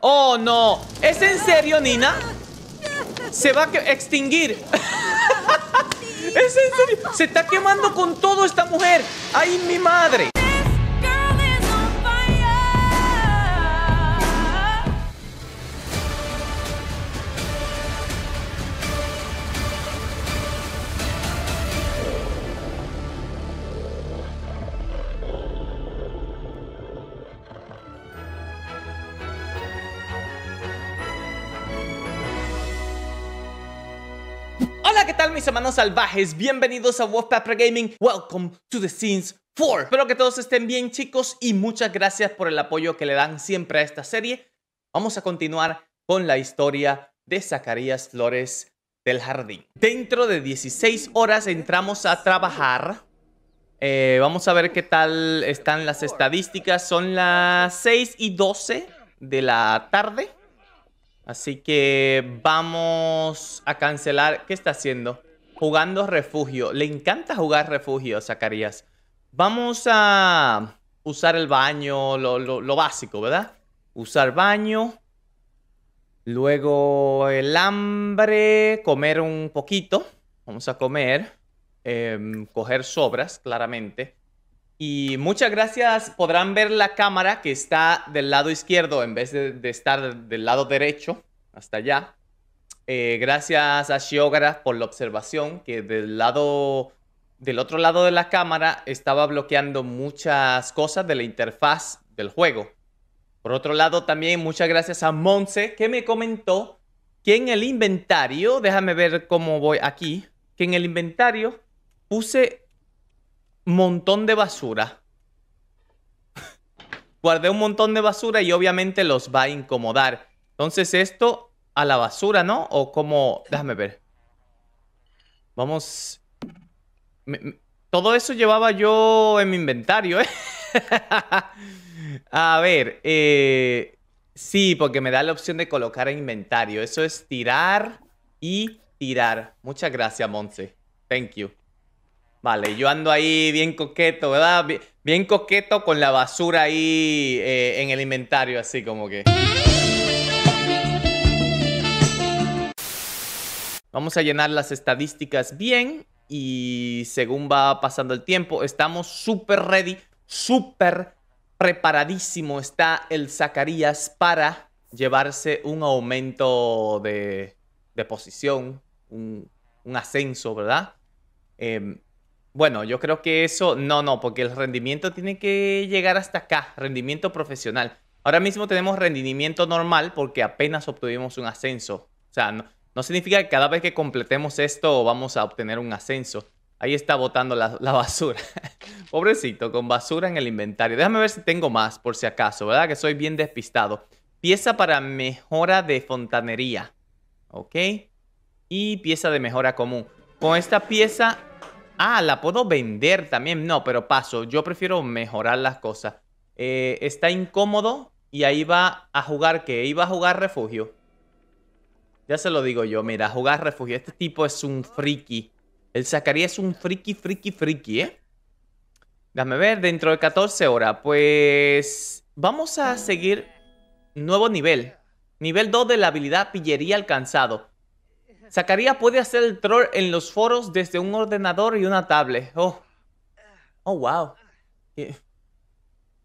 ¡Oh, no! ¿Es en serio, Nina? Se va a extinguir. ¿Es en serio? Se está quemando con todo esta mujer. ¡Ay, mi madre! hermanos salvajes, bienvenidos a Wolfpack Gaming, welcome to the scenes 4. Espero que todos estén bien chicos y muchas gracias por el apoyo que le dan siempre a esta serie. Vamos a continuar con la historia de Zacarías Flores del Jardín. Dentro de 16 horas entramos a trabajar. Eh, vamos a ver qué tal están las estadísticas. Son las 6 y 12 de la tarde. Así que vamos a cancelar. ¿Qué está haciendo? jugando refugio. Le encanta jugar refugio, Zacarías. Vamos a usar el baño, lo, básico, ¿verdad? Usar baño. Luego el hambre, comer un poquito. Vamos a comer. Em, coger sobras, claramente. Y muchas gracias. Podrán ver la cámara que está del lado izquierdo en vez de estar del lado derecho, hasta allá. Eh, gracias a Shiogara por la observación que del lado del otro lado de la cámara estaba bloqueando muchas cosas de la interfaz del juego. Por otro lado, también muchas gracias a Monse que me comentó que en el inventario, déjame ver cómo voy aquí, que en el inventario puse montón de basura. Guardé un montón de basura y obviamente los va a incomodar. Entonces esto a la basura, ¿no? O como... Déjame ver. Vamos... todo eso llevaba yo en mi inventario, ¿eh? a ver, eh, sí, porque me da la opción de colocar en inventario. Eso es tirar y tirar. Muchas gracias, Monse. Thank you. Vale, yo ando ahí bien coqueto, ¿verdad? Bien, coqueto con la basura ahí eh, en el inventario, así como que... Vamos a llenar las estadísticas bien y según va pasando el tiempo, estamos súper ready, súper preparadísimo está el Zacarías para llevarse un aumento de, posición, un, ascenso, ¿verdad? Em, bueno, yo creo que eso, no, no, porque el rendimiento tiene que llegar hasta acá, rendimiento profesional. Ahora mismo tenemos rendimiento normal porque apenas obtuvimos un ascenso. O sea, no significa que cada vez que completemos esto vamos a obtener un ascenso. Ahí está botando la, basura. Pobrecito, con basura en el inventario. Déjame ver si tengo más, por si acaso, ¿verdad? Que soy bien despistado. Pieza para mejora de fontanería. Ok. Y pieza de mejora común. Con esta pieza... Ah, la puedo vender también. No, pero paso. Yo prefiero mejorar las cosas. Eh, está incómodo y ahí va a jugar que iba a jugar refugio. Ya se lo digo yo, mira, jugar refugio. Este tipo es un friki. El Zacarías es un friki, friki, friki, ¿eh? Dame ver, dentro de 14 horas. Pues vamos a seguir nuevo nivel. Nivel 2 de la habilidad pillería alcanzado. Zacarías puede hacer el troll en los foros desde un ordenador y una tablet. Oh, oh wow. Qué,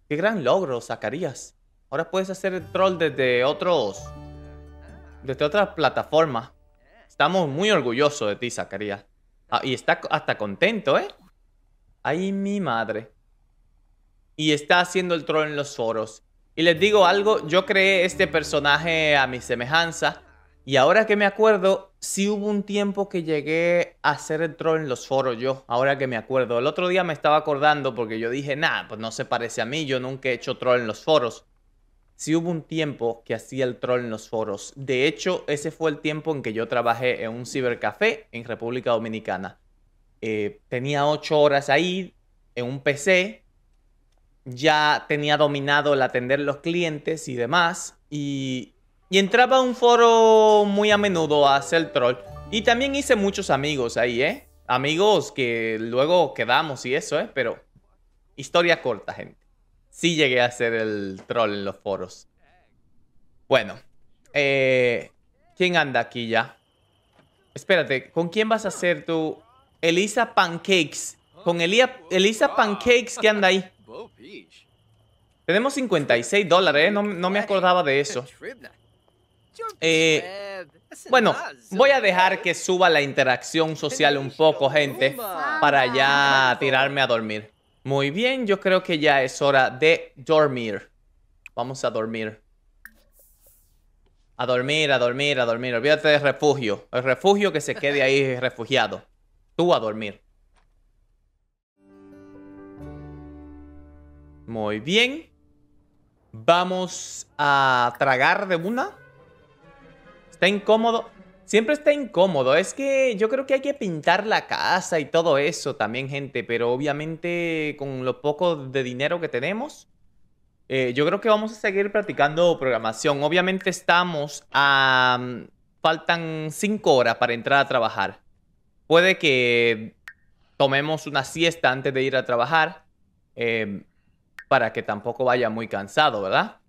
qué gran logro, Zacarías. Ahora puedes hacer el troll desde otros desde otra plataforma. Estamos muy orgullosos de ti, Zacarías. Ah, y está hasta contento, ¿eh? Ay, mi madre. Y está haciendo el troll en los foros. Y les digo algo, yo creé este personaje a mi semejanza. Y ahora que me acuerdo, sí hubo un tiempo que llegué a hacer el troll en los foros yo. Ahora que me acuerdo. El otro día me estaba acordando porque yo dije, nada pues no se parece a mí, yo nunca he hecho troll en los foros sí hubo un tiempo que hacía el troll en los foros. De hecho, ese fue el tiempo en que yo trabajé en un cibercafé en República Dominicana. Eh, tenía ocho horas ahí en un PC, ya tenía dominado el atender los clientes y demás, y, y entraba a un foro muy a menudo a hacer troll. Y también hice muchos amigos ahí, ¿eh? Amigos que luego quedamos y eso, ¿eh? Pero historia corta, gente sí llegué a ser el troll en los foros. Bueno, eh, ¿quién anda aquí ya? Espérate, ¿con quién vas a hacer tu Elisa Pancakes? Con Elia, Elisa Pancakes, ¿qué anda ahí? Tenemos 56 dólares, ¿eh? no, no me acordaba de eso. Eh, bueno, voy a dejar que suba la interacción social un poco, gente, para ya tirarme a dormir. Muy bien, yo creo que ya es hora de dormir. Vamos a dormir. A dormir, a dormir, a dormir. Olvídate del refugio. El refugio que se quede ahí refugiado. Tú a dormir. Muy bien. Vamos a tragar de una. Está incómodo. Siempre está incómodo. Es que yo creo que hay que pintar la casa y todo eso también, gente. Pero obviamente con lo poco de dinero que tenemos, eh, yo creo que vamos a seguir practicando programación. Obviamente estamos a... Mm, faltan 5 horas para entrar a trabajar. Puede que tomemos una siesta antes de ir a trabajar. Eh, para que tampoco vaya muy cansado, ¿verdad?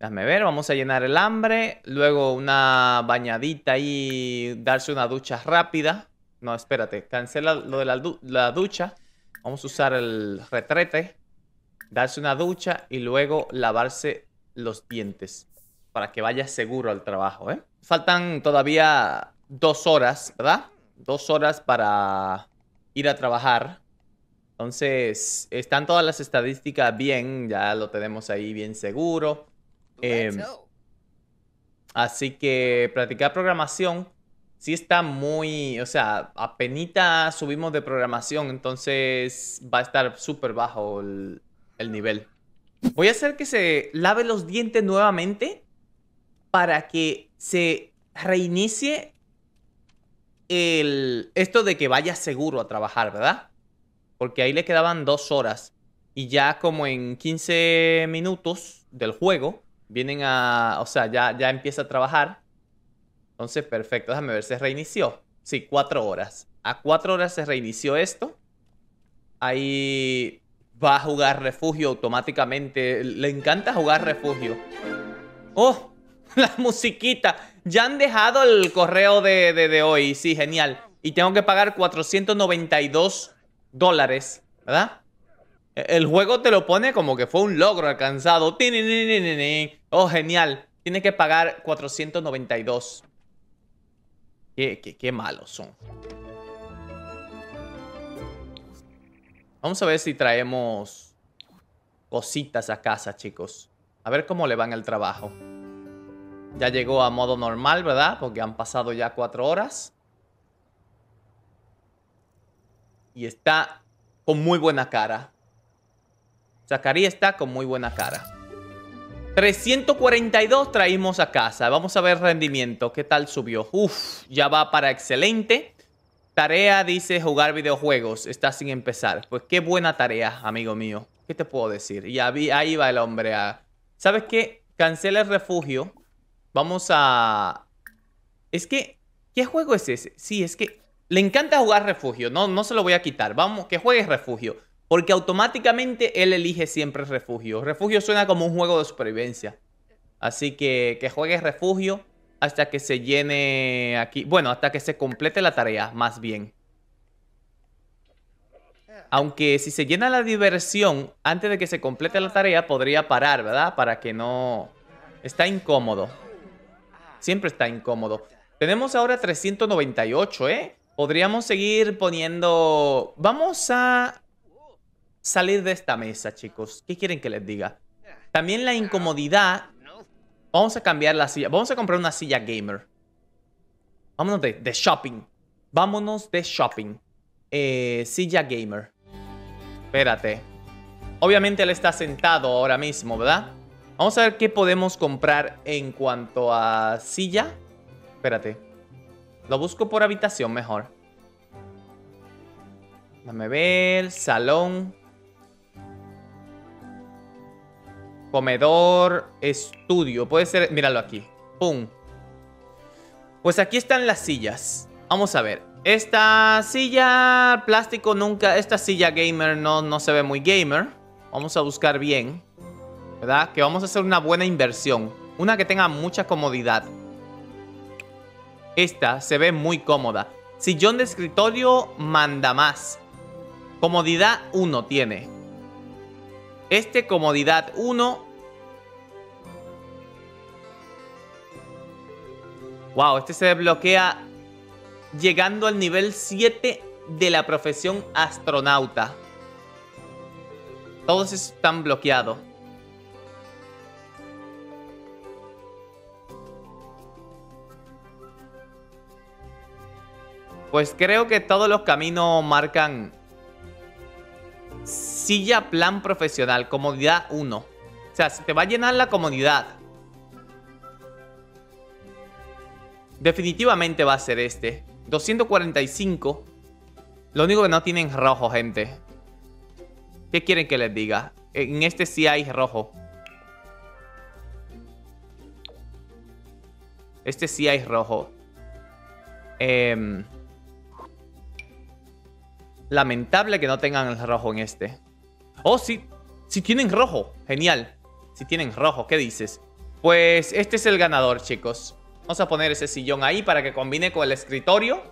Déjame ver, vamos a llenar el hambre. Luego una bañadita y darse una ducha rápida. No, espérate, cancela lo de la, ducha. Vamos a usar el retrete. Darse una ducha y luego lavarse los dientes. Para que vaya seguro al trabajo, ¿eh? Faltan todavía dos horas, ¿verdad? Dos horas para ir a trabajar. Entonces, están todas las estadísticas bien, ya lo tenemos ahí bien seguro. Em, así que practicar programación Si está muy, o sea, apenas subimos de programación, entonces va a estar súper bajo el, el nivel. Voy a hacer que se lave los dientes nuevamente para que se reinicie el, esto de que vaya seguro a trabajar, ¿verdad? Porque ahí le quedaban dos horas. Y ya como en 15 minutos del juego, vienen a, o sea, ya, ya empieza a trabajar. Entonces, perfecto, déjame ver, se reinició. Sí, cuatro horas. A cuatro horas se reinició esto. Ahí va a jugar refugio automáticamente. Le encanta jugar refugio. ¡Oh! La musiquita. Ya han dejado el correo de, de, de hoy. Sí, genial. Y tengo que pagar 492 dólares, ¿verdad? El juego te lo pone como que fue un logro alcanzado. Oh, genial. Tiene que pagar 492. Qué, qué, qué malos son. Vamos a ver si traemos cositas a casa, chicos. A ver cómo le van al trabajo. Ya llegó a modo normal, ¿verdad? Porque han pasado ya cuatro horas. Y está con muy buena cara. Zacarías está con muy buena cara. 342 traímos a casa. Vamos a ver rendimiento. ¿Qué tal subió? Uf, ya va para excelente. Tarea dice jugar videojuegos. Está sin empezar. Pues qué buena tarea, amigo mío. ¿Qué te puedo decir? Y ahí va el hombre. A... ¿Sabes qué? Cancela el refugio. Vamos a... Es que... ¿Qué juego es ese? Sí, es que... Le encanta jugar refugio. No, no se lo voy a quitar. Vamos, que juegue refugio. Porque automáticamente él elige siempre refugio. Refugio suena como un juego de supervivencia. Así que que juegue refugio hasta que se llene aquí. Bueno, hasta que se complete la tarea, más bien. Aunque si se llena la diversión, antes de que se complete la tarea, podría parar, ¿verdad? Para que no... Está incómodo. Siempre está incómodo. Tenemos ahora 398, ¿eh? Podríamos seguir poniendo... Vamos a salir de esta mesa, chicos. ¿Qué quieren que les diga? También la incomodidad... Vamos a cambiar la silla. Vamos a comprar una silla gamer. Vámonos de, shopping. Vámonos de shopping. Eh, silla gamer. Espérate. Obviamente él está sentado ahora mismo, ¿verdad? Vamos a ver qué podemos comprar en cuanto a silla. Espérate. Lo busco por habitación mejor. Dame ver. Salón. Comedor, estudio. Puede ser, míralo aquí. Pum. Pues aquí están las sillas. Vamos a ver. Esta silla plástico nunca... Esta silla gamer no, no se ve muy gamer. Vamos a buscar bien. ¿Verdad? Que vamos a hacer una buena inversión. Una que tenga mucha comodidad. Esta se ve muy cómoda. Sillón de escritorio manda más. Comodidad uno tiene. Este comodidad 1. Wow, este se bloquea... llegando al nivel 7 de la profesión astronauta. Todos están bloqueados. Pues creo que todos los caminos marcan silla plan profesional, comodidad 1. O sea, se te va a llenar la comodidad. Definitivamente va a ser este. 245. Lo único que no tienen rojo, gente. ¿Qué quieren que les diga? En este sí hay rojo. Este sí hay rojo. Eh, Lamentable que no tengan el rojo en este. Oh, sí, si tienen rojo. Genial. Si tienen rojo, ¿qué dices? Pues este es el ganador, chicos. Vamos a poner ese sillón ahí para que combine con el escritorio.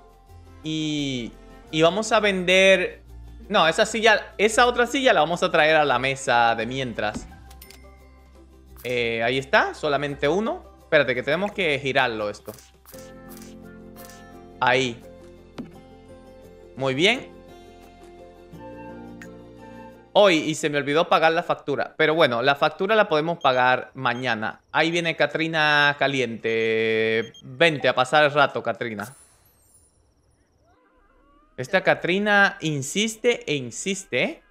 Y, y vamos a vender... No, esa silla, esa otra silla la vamos a traer a la mesa de mientras. Eh, ahí está, solamente uno. Espérate, que tenemos que girarlo esto. Ahí. Muy bien hoy y se me olvidó pagar la factura. Pero bueno, la factura la podemos pagar mañana. Ahí viene Katrina caliente. Vente a pasar el rato, Katrina. Esta Katrina insiste e insiste.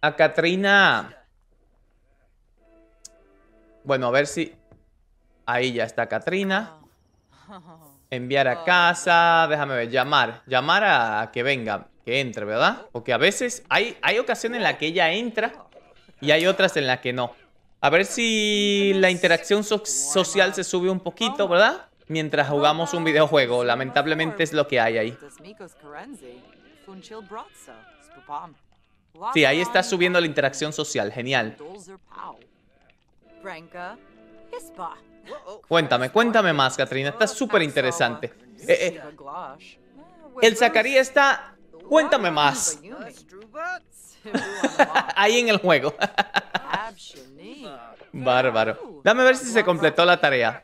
A Katrina... Bueno, a ver si... Ahí ya está Katrina. Enviar a casa. Déjame ver. Llamar. Llamar a que venga que entre, ¿verdad? Porque a veces hay, hay ocasiones en la que ella entra y hay otras en las que no. A ver si la interacción social se sube un poquito, ¿verdad? Mientras jugamos un videojuego. Lamentablemente es lo que hay ahí. Sí, ahí está subiendo la interacción social. Genial. Cuéntame, cuéntame más, Katrina. Está súper interesante. Eh, eh, el Zacarías está Cuéntame más. Ahí en el juego. Bárbaro. Dame a ver si se completó la tarea.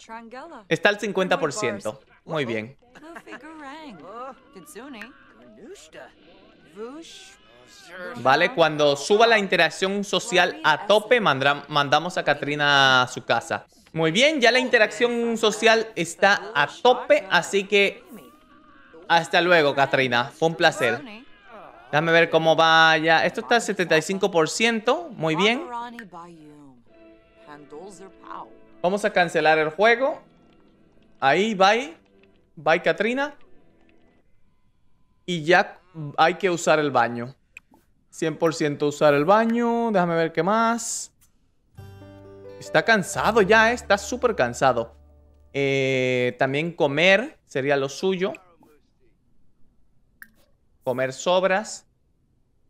Está al 50%. Muy bien. Oh. Oh, vale, cuando suba la interacción social a tope, mandamos a Katrina a su casa. Muy bien, ya la interacción social está a tope, así que hasta luego, Katrina. Fue un placer. Déjame ver cómo va Esto está al 75%. Muy bien. Vamos a cancelar el juego. Ahí, bye. Bye, Katrina. Y ya hay que usar el baño. 100% usar el baño. Déjame ver qué más. Está cansado ya, ¿eh? Está súper cansado. Eh, también comer sería lo suyo comer sobras.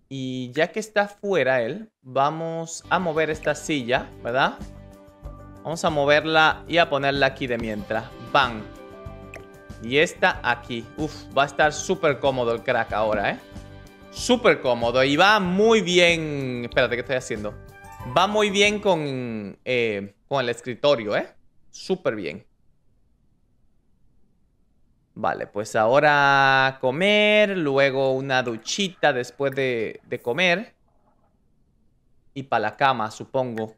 Y ya que está fuera él, vamos a mover esta silla, ¿verdad? Vamos a moverla y a ponerla aquí de mientras. ¡Bam! Y esta aquí. Uf, va a estar súper cómodo el crack ahora, ¿eh? Súper cómodo y va muy bien... Espérate, ¿qué estoy haciendo? Va muy bien con, eh, con el escritorio, ¿eh? Súper bien. Vale, pues ahora comer, luego una duchita después de, comer. Y para la cama, supongo.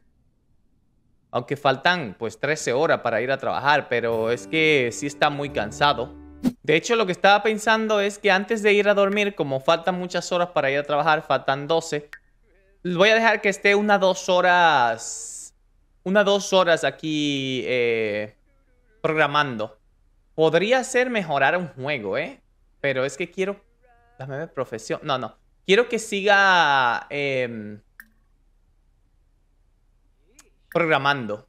Aunque faltan pues 13 horas para ir a trabajar, pero es que sí está muy cansado. De hecho, lo que estaba pensando es que antes de ir a dormir, como faltan muchas horas para ir a trabajar, faltan 12, voy a dejar que esté una dos horas, unas dos horas aquí eh, programando. Podría ser mejorar un juego, ¿eh? Pero es que quiero... La profesión. No, no. Quiero que siga... Em, programando.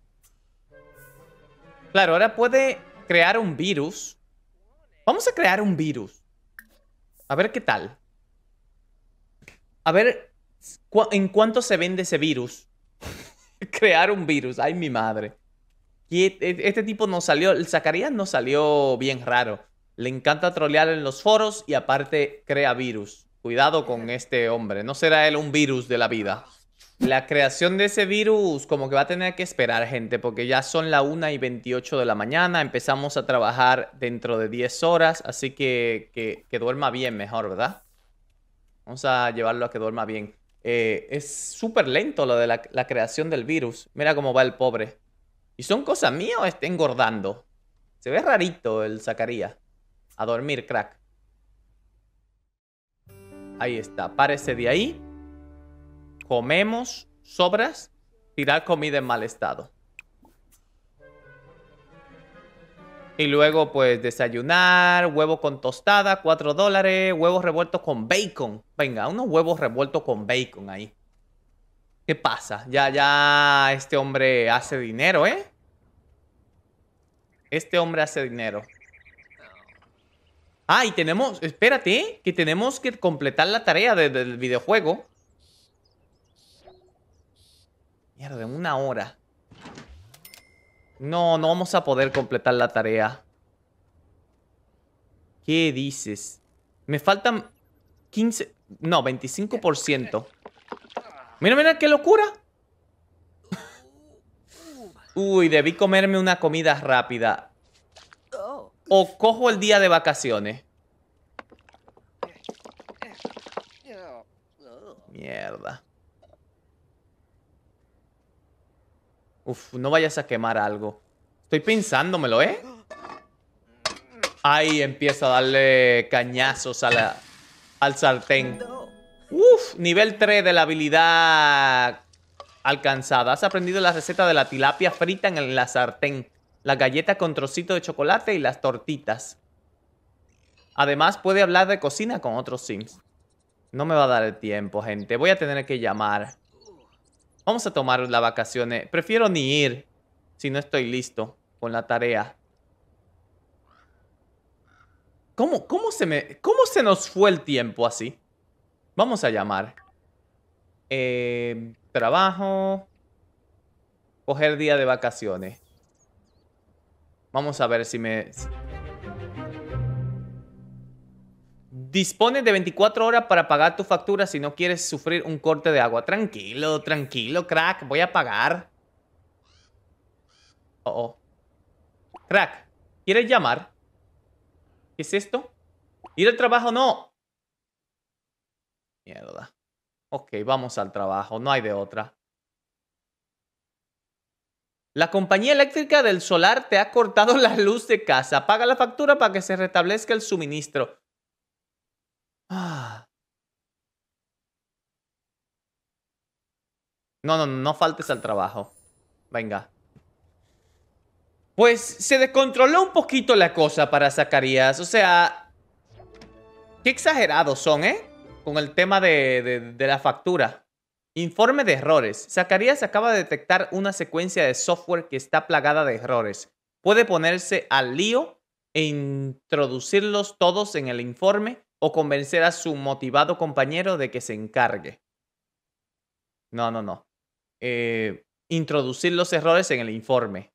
Claro, ahora puede crear un virus. Vamos a crear un virus. A ver qué tal. A ver en cuánto se vende ese virus. crear un virus. Ay, mi madre. Y e, e, este tipo no salió, el Zacarías no salió bien raro. Le encanta trolear en los foros y aparte crea virus. Cuidado con este hombre, no será él un virus de la vida. La creación de ese virus como que va a tener que esperar gente porque ya son la 1 y 28 de la mañana, empezamos a trabajar dentro de 10 horas, así que que, duerma bien mejor, ¿verdad? Vamos a llevarlo a que duerma bien. Eh, es súper lento lo de la creación del virus. Mira cómo va el pobre. ¿Y son cosas mías o está engordando? Se ve rarito el Zacarías. A dormir, crack. Ahí está. Párese de ahí. Comemos sobras. Tirar comida en mal estado. Y luego, pues, desayunar, huevo con tostada, 4 dólares, huevos revueltos con bacon. Venga, unos huevos revueltos con bacon ahí. ¿Qué pasa? Ya, ya este hombre hace dinero, ¿eh? Este hombre hace dinero. Ah, y tenemos, espérate, que tenemos que completar la tarea del videojuego. Mierda, una hora. No, no vamos a poder completar la tarea. ¿Qué dices? Me faltan 15... No, 25%. Mira, mira, qué locura. Uy, debí comerme una comida rápida. O cojo el día de vacaciones. Mierda. Uf, no vayas a quemar algo. Estoy pensándomelo, ¿eh? Ahí empieza a darle cañazos a la, al sartén. Uf, nivel 3 de la habilidad alcanzada. Has aprendido la receta de la tilapia frita en la sartén, La galleta con trocito de chocolate y las tortitas. Además, puede hablar de cocina con otros sims. No me va a dar el tiempo, gente. Voy a tener que llamar. Vamos a tomar las vacaciones. Prefiero ni ir si no estoy listo con la tarea. ¿Cómo, cómo, se, me, cómo se nos fue el tiempo así? Vamos a llamar. Eh, trabajo. Coger día de vacaciones. Vamos a ver si me... Dispones de 24 horas para pagar tu factura si no quieres sufrir un corte de agua. Tranquilo, tranquilo, crack. Voy a pagar. Oh, oh. Crack, ¿quieres llamar? ¿Qué es esto? ¿Ir al trabajo? No. Mierda. Ok, vamos al trabajo, no hay de otra. La compañía eléctrica del solar te ha cortado la luz de casa. Paga la factura para que se restablezca el suministro. Ah. No, no, no faltes al trabajo. Venga. Pues se descontroló un poquito la cosa para Zacarías. O sea, qué exagerados son, ¿eh? con el tema de, la factura. Informe de errores. Zacarías acaba de detectar una secuencia de software que está plagada de errores. Puede ponerse al lío e introducirlos todos en el informe o convencer a su motivado compañero de que se encargue. No, no, no. Eh, introducir los errores en el informe.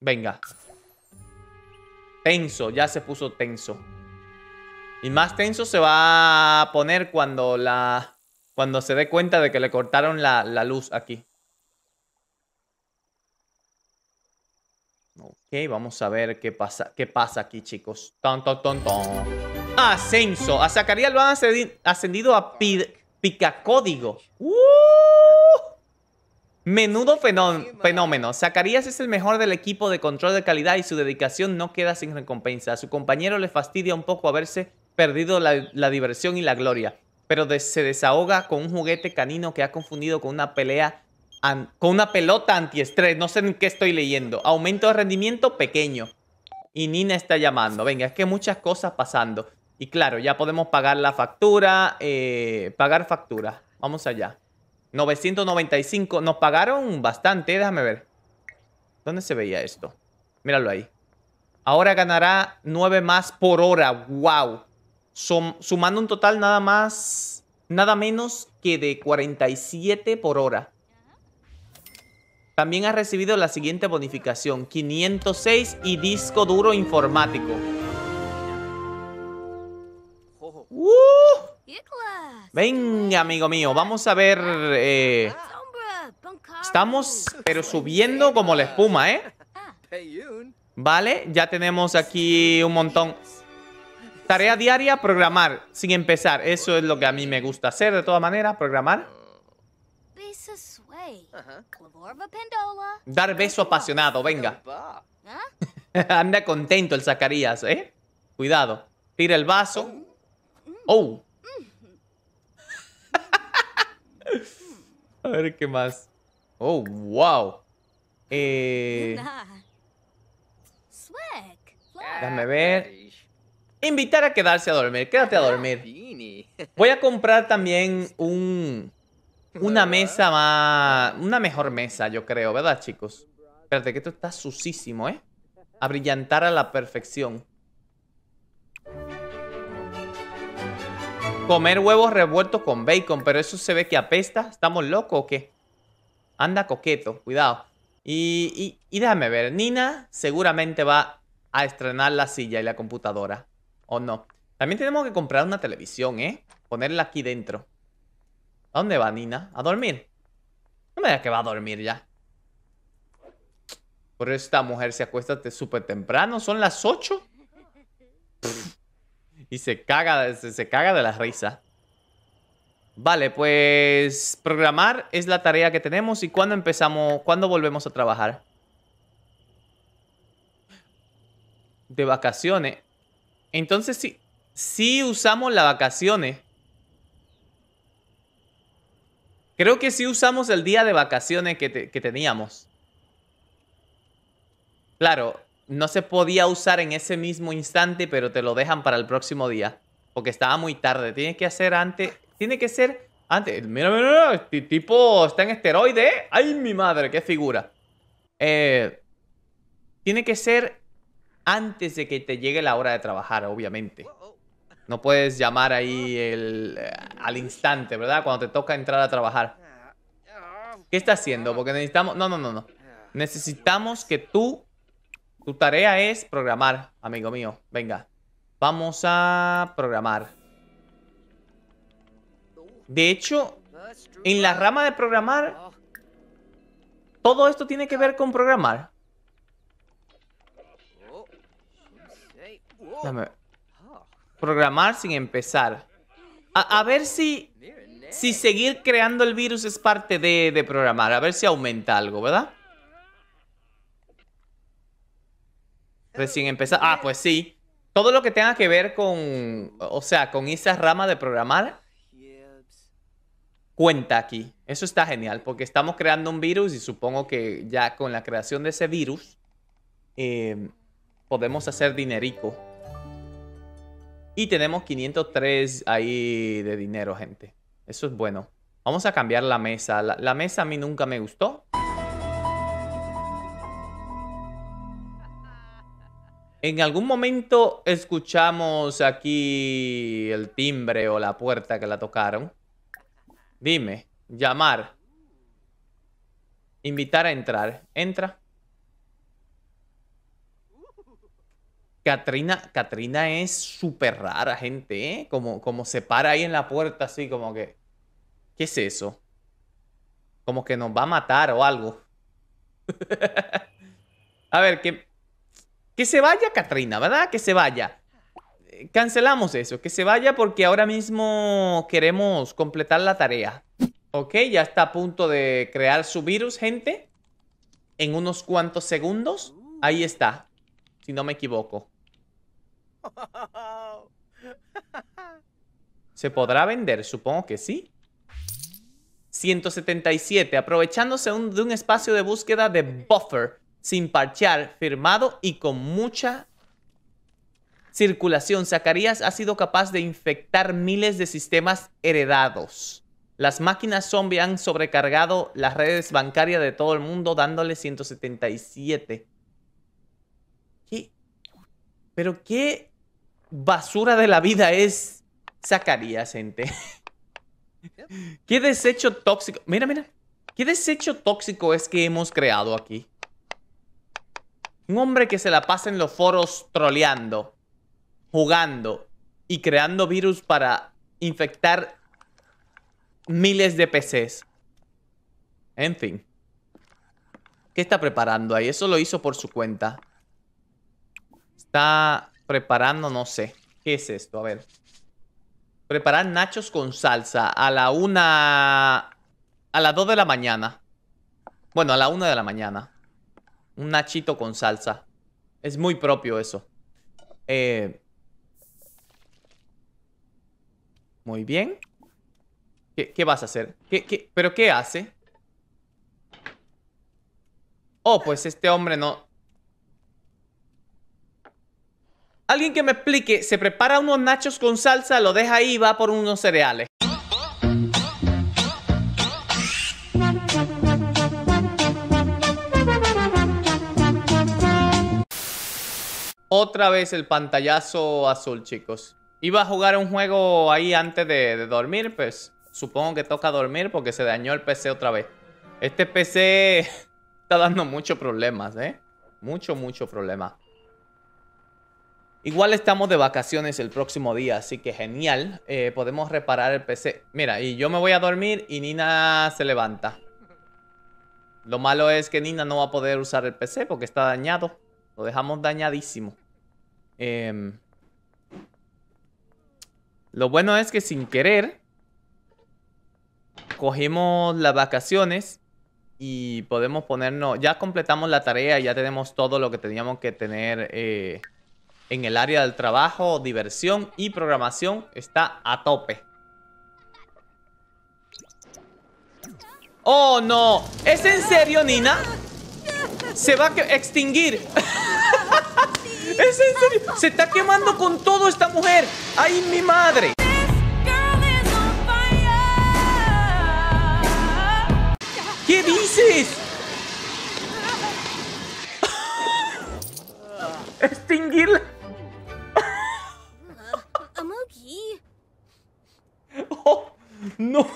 Venga. Tenso, ya se puso tenso. Y más tenso se va a poner cuando la. Cuando se dé cuenta de que le cortaron la, luz aquí. Ok, vamos a ver qué pasa, qué pasa aquí, chicos. Ton, ton, Ascenso. Ah, a Zacarías lo han ascendido a picacódigo. ¡Uh! Menudo fenómeno. Zacarías es el mejor del equipo de control de calidad y su dedicación no queda sin recompensa. A su compañero le fastidia un poco haberse perdido la, diversión y la gloria, pero se desahoga con un juguete canino que ha confundido con una pelea con una pelota antiestrés. No sé en qué estoy leyendo. Aumento de rendimiento pequeño. Y Nina está llamando. Venga, es que muchas cosas pasando. Y claro, ya podemos pagar la factura. Eh, pagar factura. Vamos allá. 995. Nos pagaron bastante. Déjame ver. ¿Dónde se veía esto? Míralo ahí. Ahora ganará 9 más por hora. ¡Wow! sumando un total nada más, nada menos que de 47 por hora. También ha recibido la siguiente bonificación, 506 y disco duro informático. Uh, venga, amigo mío, vamos a ver... Eh, estamos, pero subiendo como la espuma, ¿eh? Vale, ya tenemos aquí un montón. Tarea diaria, programar, sin empezar. Eso es lo que a mí me gusta hacer, de todas maneras, programar. Dar beso apasionado, venga. ¿Ah? Anda contento el Zacarías, ¿eh? Cuidado. Tira el vaso. ¡Oh! a ver qué más. ¡Oh, wow! Eh... Déjame ver invitar a quedarse a dormir. Quédate a ah, dormir. Voy a comprar también un, una mesa más... Una mejor mesa, yo creo, ¿verdad, chicos? Espérate, que esto está sucísimo, ¿eh? A brillantar a la perfección. Comer huevos revueltos con bacon, pero eso se ve que apesta. ¿Estamos locos o qué? Anda coqueto, cuidado. Y, y déjame ver, Nina seguramente va a estrenar la silla y la computadora. ¿O no? También tenemos que comprar una televisión, ¿eh? Ponerla aquí dentro. ¿A dónde va Nina? ¿A dormir? No me digas que va a dormir ya. Por esta mujer se acuesta súper temprano. Son las 8. y se caga, se caga de la risa. Vale, pues programar es la tarea que tenemos y cuándo empezamos, cuándo volvemos a trabajar. De vacaciones. Entonces, sí usamos las vacaciones, creo que sí usamos el día de vacaciones que, teníamos. Claro, no se podía usar en ese mismo instante, pero te lo dejan para el próximo día. Porque estaba muy tarde. Tiene que hacer antes. Tiene que ser antes. Mira, mira, este tipo está en esteroide. ¿eh? ¡Ay, mi madre! ¡Qué figura! Eh, tiene que ser antes de que te llegue la hora de trabajar, obviamente. No puedes llamar ahí el, eh, al instante, ¿verdad? Cuando te toca entrar a trabajar. ¿Qué está haciendo? Porque necesitamos... No, no, no, no. Necesitamos que tú... Tu tarea es programar, amigo mío. Venga. Vamos a programar. De hecho, en la rama de programar... Todo esto tiene que ver con programar. Programar sin empezar. A, ver si, si seguir creando el virus es parte de, programar. A ver si aumenta algo, ¿verdad? Recién empezar. Ah, pues sí. Todo lo que tenga que ver con, o sea, con esa rama de programar, cuenta aquí. Eso está genial, porque estamos creando un virus y supongo que ya con la creación de ese virus eh, podemos hacer dinerico. Y tenemos 503 ahí de dinero, gente. Eso es bueno. Vamos a cambiar la mesa. La, mesa a mí nunca me gustó. En algún momento escuchamos aquí el timbre o la puerta que la tocaron. Dime, llamar. Invitar a entrar. Entra. Katrina, Katrina es súper rara, gente, ¿eh? Como, como se para ahí en la puerta, así como que... ¿Qué es eso? Como que nos va a matar o algo. a ver, que... Que se vaya Katrina, ¿verdad? Que se vaya. Cancelamos eso, que se vaya porque ahora mismo queremos completar la tarea. Ok, ya está a punto de crear su virus, gente. En unos cuantos segundos. Ahí está, si no me equivoco. ¿Se podrá vender? Supongo que sí. 177. Aprovechándose de un espacio de búsqueda de buffer sin parchear, firmado y con mucha circulación, Zacarías ha sido capaz de infectar miles de sistemas heredados. Las máquinas zombie han sobrecargado las redes bancarias de todo el mundo dándole 177. ¿Qué? ¿Pero qué basura de la vida es Zacarías, gente. ¿Qué desecho tóxico? Mira, mira. ¿Qué desecho tóxico es que hemos creado aquí? Un hombre que se la pasa en los foros troleando, jugando y creando virus para infectar miles de PCs. En fin. ¿Qué está preparando ahí? Eso lo hizo por su cuenta. Está Preparando, no sé. ¿Qué es esto? A ver. Preparar nachos con salsa a la una... A las dos de la mañana. Bueno, a la una de la mañana. Un nachito con salsa. Es muy propio eso. Eh, muy bien. ¿Qué, vas a hacer? ¿Qué, pero qué hace? Oh, pues este hombre no... Alguien que me explique, se prepara unos nachos con salsa, lo deja ahí y va por unos cereales. Otra vez el pantallazo azul, chicos. Iba a jugar un juego ahí antes de, dormir, pues supongo que toca dormir porque se dañó el PC otra vez. Este PC está dando muchos problemas, ¿eh? Mucho, mucho problemas Igual estamos de vacaciones el próximo día, así que genial. Eh, podemos reparar el PC. Mira, y yo me voy a dormir y Nina se levanta. Lo malo es que Nina no va a poder usar el PC porque está dañado. Lo dejamos dañadísimo. Em, lo bueno es que sin querer cogimos las vacaciones y podemos ponernos... Ya completamos la tarea, ya tenemos todo lo que teníamos que tener... Eh, en el área del trabajo, diversión y programación está a tope. ¡Oh, no! ¿Es en serio, Nina? Se va a extinguir. ¿Es en serio? Se está quemando con todo esta mujer. ¡Ay, mi madre! ¿Qué dices? Extinguirla. Oh, no.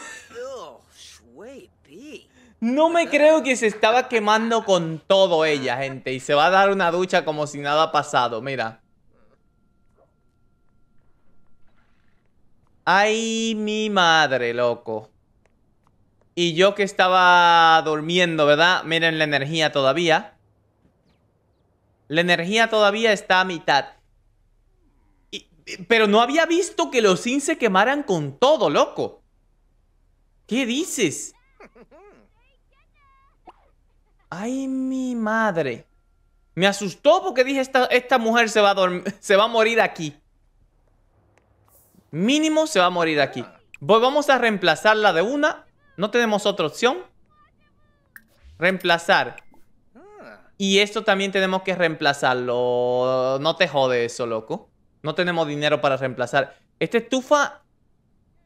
No me creo que se estaba quemando con todo ella, gente. Y se va a dar una ducha como si nada ha pasado, mira. Ay, mi madre, loco. Y yo que estaba durmiendo, ¿verdad? Miren la energía todavía. La energía todavía está a mitad. Pero no había visto que los Sin se quemaran con todo, loco. ¿Qué dices? Ay, mi madre. Me asustó porque dije, esta, esta mujer se va, a se va a morir aquí. Mínimo se va a morir aquí. vamos a reemplazarla de una. No tenemos otra opción. Reemplazar. Y esto también tenemos que reemplazarlo. No te jode eso, loco. No tenemos dinero para reemplazar. Esta estufa...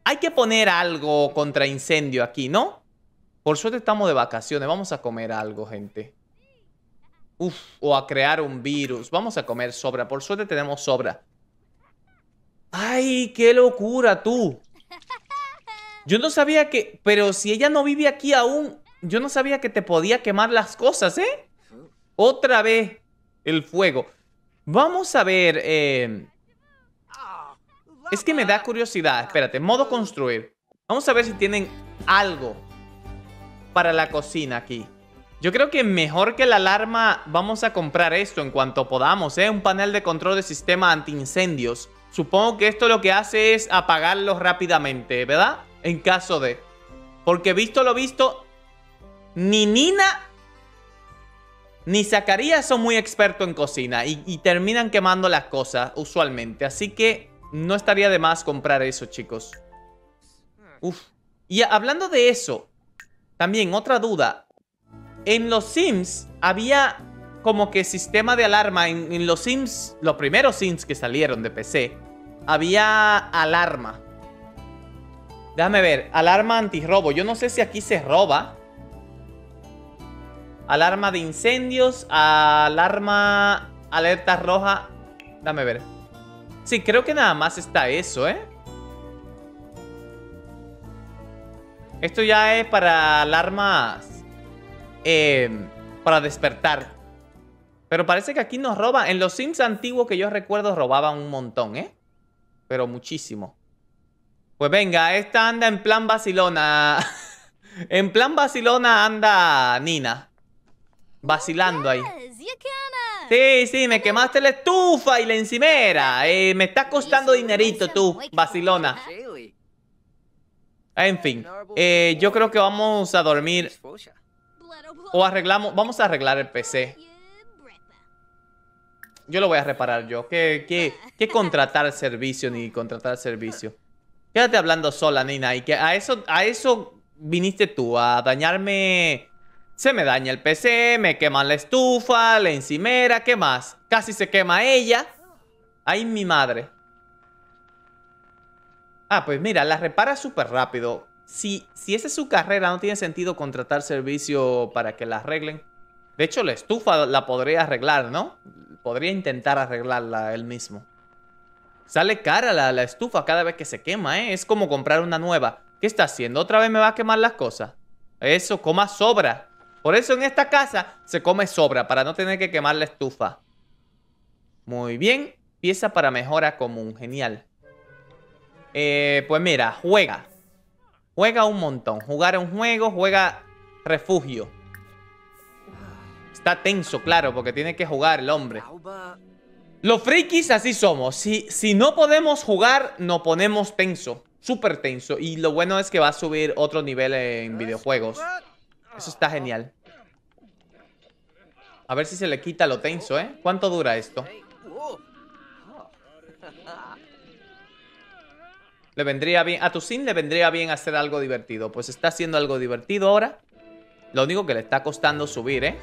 Hay que poner algo contra incendio aquí, ¿no? Por suerte estamos de vacaciones. Vamos a comer algo, gente. Uf, o a crear un virus. Vamos a comer sobra. Por suerte tenemos sobra. ¡Ay, qué locura, tú! Yo no sabía que... Pero si ella no vive aquí aún... Yo no sabía que te podía quemar las cosas, ¿eh? Otra vez el fuego. Vamos a ver... Eh, es que me da curiosidad. Espérate, modo construir. Vamos a ver si tienen algo para la cocina aquí. Yo creo que mejor que la alarma vamos a comprar esto en cuanto podamos, ¿eh? Un panel de control de sistema antiincendios. Supongo que esto lo que hace es apagarlos rápidamente, ¿verdad? En caso de... Porque visto lo visto, ni Nina ni Zacarías son muy expertos en cocina y, y terminan quemando las cosas usualmente. Así que no estaría de más comprar eso, chicos. Mm. Y hablando de eso, también otra duda. En los Sims había como que sistema de alarma. En, los Sims, los primeros Sims que salieron de PC, había alarma. Déjame ver, alarma antirrobo. Yo no sé si aquí se roba. Alarma de incendios, alarma, alerta roja. Dame ver. Sí, creo que nada más está eso, ¿eh? Esto ya es para alarmas... Eh, para despertar. Pero parece que aquí nos roban. En los Sims antiguos que yo recuerdo robaban un montón, ¿eh? Pero muchísimo. Pues venga, esta anda en plan vacilona. en plan vacilona anda Nina vacilando ahí. Sí, sí, me quemaste la estufa y la encimera. Eh, me está costando dinerito tú, vacilona. ¿eh? En fin, eh, yo creo que vamos a dormir. O arreglamos, vamos a arreglar el PC. Yo lo voy a reparar yo. ¿Qué, contratar servicio ni contratar servicio? Quédate hablando sola, Nina. Y que a eso, a eso viniste tú, a dañarme se me daña el PC, me queman la estufa, la encimera, ¿qué más? Casi se quema ella. Ay, mi madre. Ah, pues mira, la repara súper rápido. Si, si esa es su carrera, no tiene sentido contratar servicio para que la arreglen. De hecho, la estufa la podría arreglar, ¿no? Podría intentar arreglarla él mismo. Sale cara la, la estufa cada vez que se quema, ¿eh? Es como comprar una nueva. ¿Qué está haciendo? ¿Otra vez me va a quemar las cosas? Eso, coma sobra. Por eso en esta casa se come sobra, para no tener que quemar la estufa. Muy bien, pieza para mejora común, genial. Eh, pues mira, juega. Juega un montón. Jugar a un juego, juega refugio. Está tenso, claro, porque tiene que jugar el hombre. Los frikis así somos. Si, si no podemos jugar, nos ponemos tenso. Súper tenso. Y lo bueno es que va a subir otro nivel en videojuegos. Eso está genial. A ver si se le quita lo tenso, ¿eh? ¿Cuánto dura esto? Le vendría bien... A tu sin le vendría bien hacer algo divertido. Pues está haciendo algo divertido ahora. Lo único que le está costando subir, ¿eh?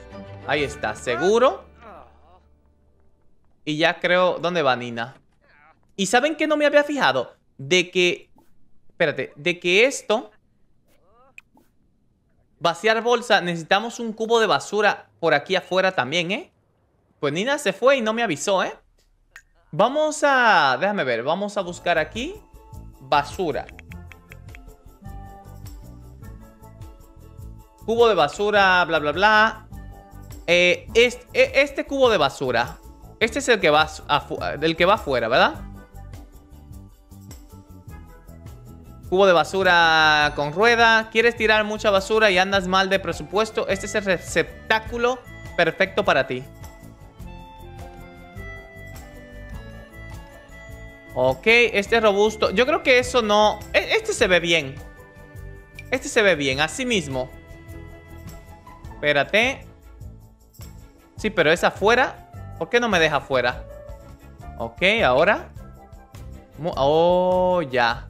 Ahí está, seguro. Y ya creo... ¿Dónde va Nina? ¿Y saben que no me había fijado? De que... Espérate, de que esto Vaciar bolsa. Necesitamos un cubo de basura por aquí afuera también, ¿eh? Pues Nina se fue y no me avisó, ¿eh? Vamos a... Déjame ver. Vamos a buscar aquí. Basura. Cubo de basura, bla, bla, bla. Eh, este, este, cubo de basura. Este es el que va, del que va afuera, ¿verdad? cubo de basura con rueda. ¿Quieres tirar mucha basura y andas mal de presupuesto? Este es el receptáculo perfecto para ti. Ok, este es robusto. Yo creo que eso no... E, este se ve bien. Este se ve bien, así mismo. Espérate. Sí, pero es afuera. ¿Por qué no me deja afuera? Ok, ahora. Oh, ya.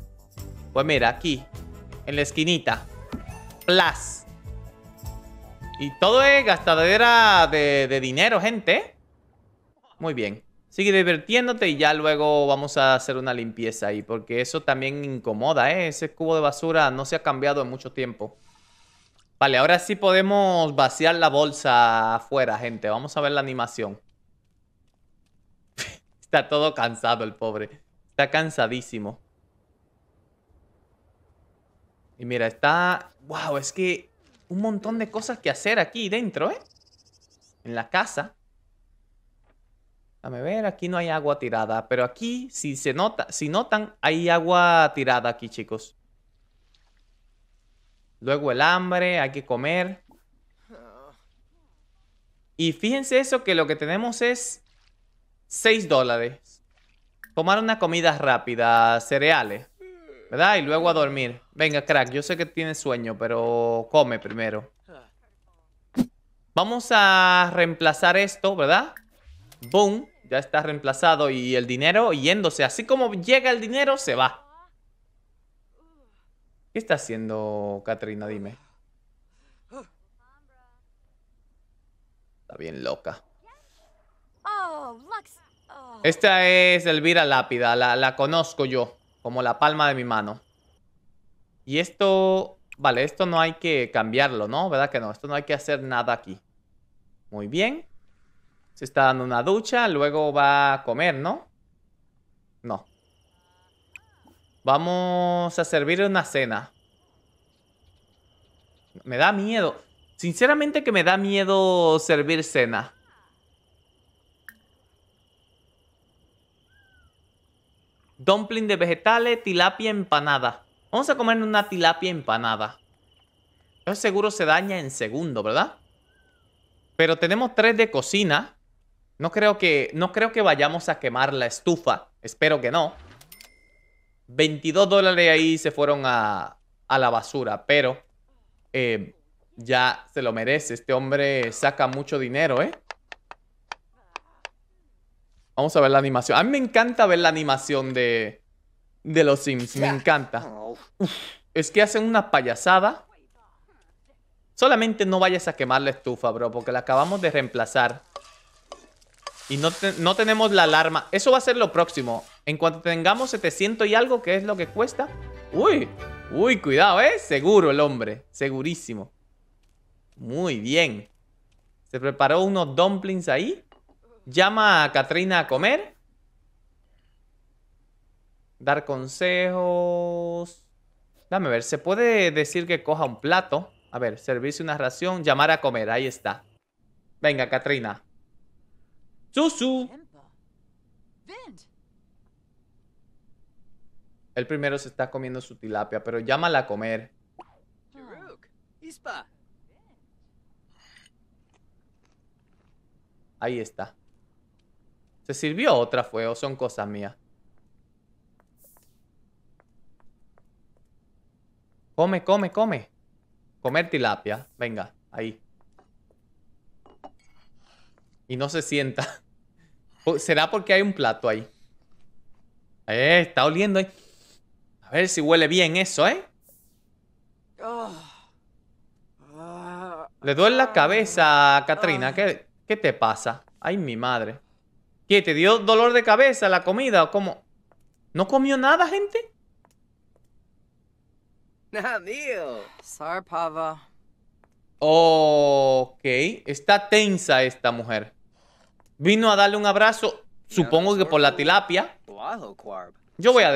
Pues mira, aquí, en la esquinita. Plus. Y todo es gastadera de, de dinero, gente. Muy bien. Sigue divirtiéndote y ya luego vamos a hacer una limpieza ahí. Porque eso también incomoda, ¿eh? Ese cubo de basura no se ha cambiado en mucho tiempo. Vale, ahora sí podemos vaciar la bolsa afuera, gente. Vamos a ver la animación. Está todo cansado el pobre. Está cansadísimo. Y mira, está... ¡Wow! Es que un montón de cosas que hacer aquí dentro, ¿eh? En la casa. Dame ver, aquí no hay agua tirada. Pero aquí, si se nota, si notan, hay agua tirada aquí, chicos. Luego el hambre, hay que comer. Y fíjense eso, que lo que tenemos es 6 dólares. Tomar una comida rápida, cereales. ¿Verdad? Y luego a dormir. Venga, crack, yo sé que tienes sueño, pero come primero. Vamos a reemplazar esto, ¿verdad? Boom, ya está reemplazado y el dinero yéndose. Así como llega el dinero, se va. ¿Qué está haciendo Katrina? Dime. Está bien loca. Oh, oh. Esta es Elvira Lápida, la conozco yo como la palma de mi mano. Y esto, vale, esto no hay que cambiarlo, ¿no? ¿Verdad que no? Esto no hay que hacer nada aquí. Muy bien. Se está dando una ducha, luego va a comer, ¿no? No. Vamos a servir una cena. Me da miedo. Sinceramente que me da miedo servir cena. Dumpling de vegetales, tilapia empanada. Vamos a comer una tilapia empanada. Eso seguro se daña en segundo, ¿verdad? Pero tenemos tres de cocina. No creo que, no creo que vayamos a quemar la estufa. Espero que no. 22 dólares ahí se fueron a, a la basura, pero eh, ya se lo merece. Este hombre saca mucho dinero, ¿eh? Vamos a ver la animación. A mí me encanta ver la animación de, de los Sims. Me encanta. Oh. es que hacen una payasada. Solamente no vayas a quemar la estufa, bro, porque la acabamos de reemplazar. Y no, no tenemos la alarma. Eso va a ser lo próximo. En cuanto tengamos 700 y algo, que es lo que cuesta. Uy, uy, cuidado, ¿eh? Seguro el hombre. Segurísimo. Muy bien. Se preparó unos dumplings ahí llama a Katrina a comer. Dar consejos. Dame ver, se puede decir que coja un plato. A ver, servirse una ración, llamar a comer, ahí está. Venga, Katrina. Susu. El primero se está comiendo su tilapia, pero llámala a comer. Ahí está. ¿Se sirvió otra fue o son cosas mías? Come, come, come. Comer tilapia. Venga, ahí. Y no se sienta. ¿Será porque hay un plato ahí? Eh, está oliendo ahí. A ver si huele bien eso, ¿eh? Ah. Le duele la cabeza Katrina. ¿Qué, ¿Qué te pasa? Ay, mi madre. ¿Qué? ¿Te dio dolor de cabeza la comida o cómo? ¿No comió nada, gente? Sarpava. Ok. Está tensa esta mujer. Vino a darle un abrazo, supongo que por la tilapia. Yo voy a,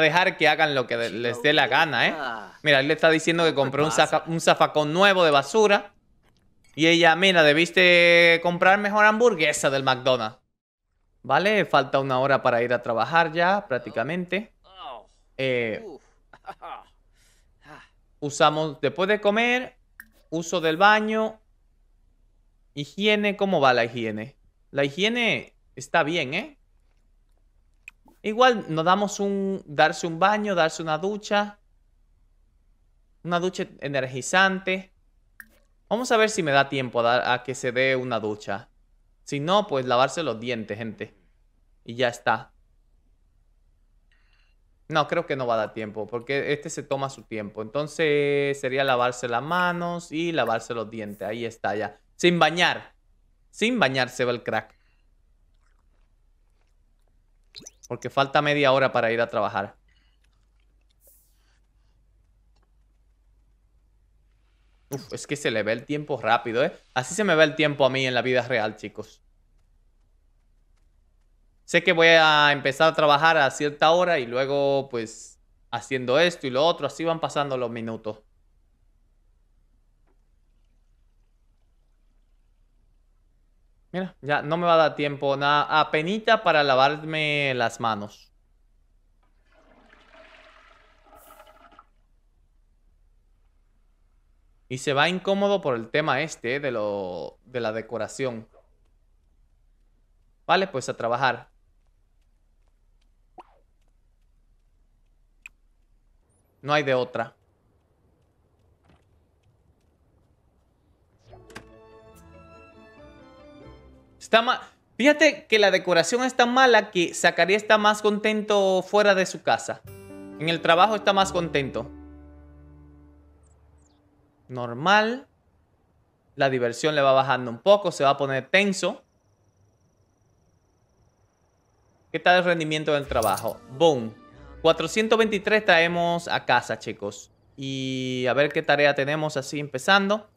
dejar que hagan lo que les dé la gana, ¿eh? Mira, él le está diciendo que compró un, un zafacón nuevo de basura. Y ella, mira, debiste comprar mejor hamburguesa del McDonald's. ¿Vale? Falta una hora para ir a trabajar ya, prácticamente. Oh. Eh, usamos, después de comer, uso del baño. Higiene, ¿cómo va la higiene? La higiene está bien, ¿eh? Igual nos damos un... Darse un baño, darse una ducha. Una ducha energizante. Vamos a ver si me da tiempo a que se dé una ducha. Si no, pues lavarse los dientes, gente. Y ya está. No, creo que no va a dar tiempo, porque este se toma su tiempo. Entonces sería lavarse las manos y lavarse los dientes. Ahí está ya. Sin bañar. Sin bañar se va el crack. Porque falta media hora para ir a trabajar. es que se le ve el tiempo rápido, ¿eh? Así se me ve el tiempo a mí en la vida real, chicos. Sé que voy a empezar a trabajar a cierta hora y luego, pues, haciendo esto y lo otro. Así van pasando los minutos. Mira, ya no me va a dar tiempo nada. Apenita para lavarme las manos. Y se va incómodo por el tema este, eh, de, lo, de la decoración. Vale, pues a trabajar. No hay de otra. Está mal. Fíjate que la decoración es tan mala que Zacarías está más contento fuera de su casa. En el trabajo está más contento normal, la diversión le va bajando un poco, se va a poner tenso. ¿Qué tal el rendimiento del trabajo? Boom. 423 traemos a casa, chicos. Y a ver qué tarea tenemos así empezando.